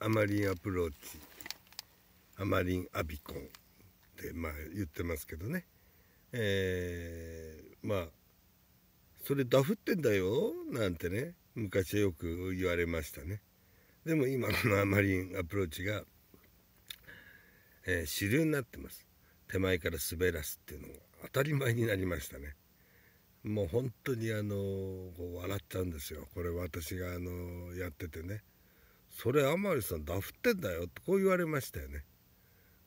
アマリンアプローチアマリンアビコンってまあ言ってますけどねえー、まあそれダフってんだよなんてね昔はよく言われましたねでも今このアマリンアプローチが、えー、主流になってます手前から滑らすっていうのが当たり前になりましたねもう本当にあの笑っちゃうんですよこれ私があのやっててねそれ天海さんダフってんだよ」ってこう言われましたよね。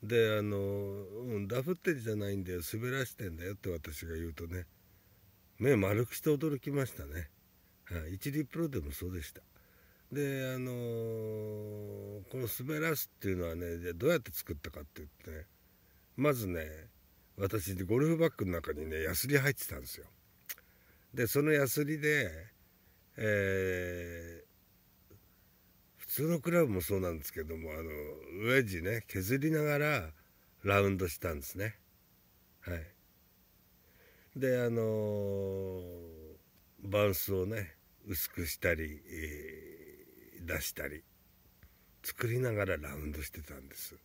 であの、うん、ダフってんじゃないんだよ滑らしてんだよって私が言うとね目丸くして驚きましたね。はい、一流プロでもそうでした。であのー、この「滑らす」っていうのはねどうやって作ったかって言ってねまずね私ゴルフバッグの中にねヤスリ入ってたんですよ。でそのヤスリで、え通のクラブもそうなんですけどもあのウェッジね削りながらラウンドしたんですねはいであのー、バンスをね薄くしたり、えー、出したり作りながらラウンドしてたんです、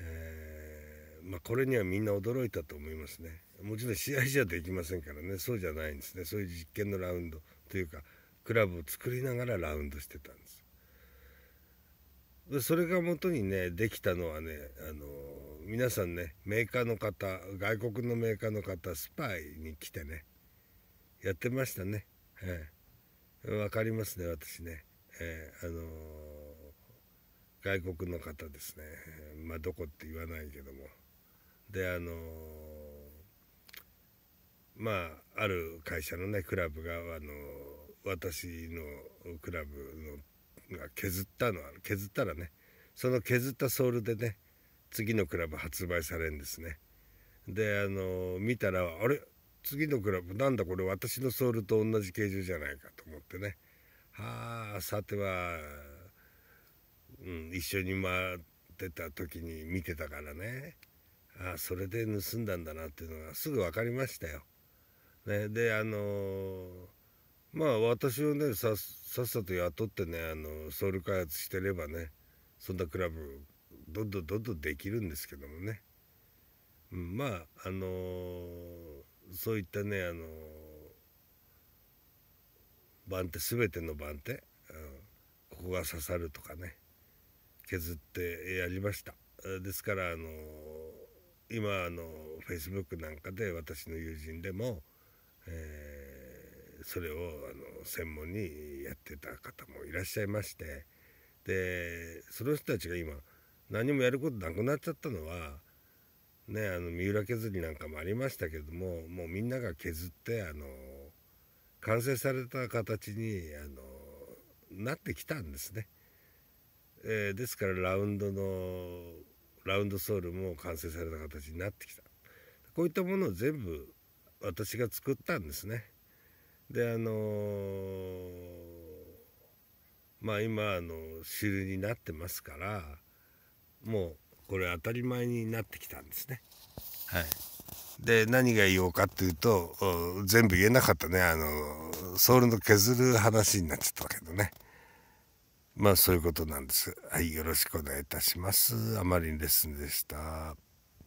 えー、まあ、これにはみんな驚いたと思いますねもちろん試合じゃできませんからねそうじゃないんですねそういう実験のラウンドというかクラブを作りながらラウンドしてたんですそれが元にねできたのはねあの皆さんねメーカーの方外国のメーカーの方スパイに来てねやってましたね、ええ、分かりますね私ね、ええ、あの外国の方ですねまあどこって言わないけどもであのまあある会社のねクラブがあの私のクラブのが削ったのは削ったらねその削ったソールでね次のクラブ発売されるんですねであの見たらあれ次のクラブなんだこれ私のソールと同じ形状じゃないかと思ってねはあさては、うん、一緒に回ってた時に見てたからねあそれで盗んだんだなっていうのがすぐ分かりましたよ。ね、であのーまあ私をねさっさと雇ってねあのソウル開発してればねそんなクラブどんどんどんどんできるんですけどもね、うん、まああのー、そういったねあのー、番手全ての番手、うん、ここが刺さるとかね削ってやりましたですからあのー、今あのフェイスブックなんかで私の友人でも、えーそれをあの専門にやってた方もいらっしゃいましてでその人たちが今何もやることなくなっちゃったのは、ね、あの三浦削りなんかもありましたけどももうみんなが削ってあの完成された形にあのなってきたんですね。えー、ですからラウンドのラウンドソールも完成された形になってきたこういったものを全部私が作ったんですね。であのー、まあ今あの主流になってますからもうこれ当たり前になってきたんですね。はいで何が言おうかっていうと全部言えなかったねあのソウルの削る話になっちゃったけどねまあそういうことなんですはいよろしくお願いいたしますあまりにレッスンでした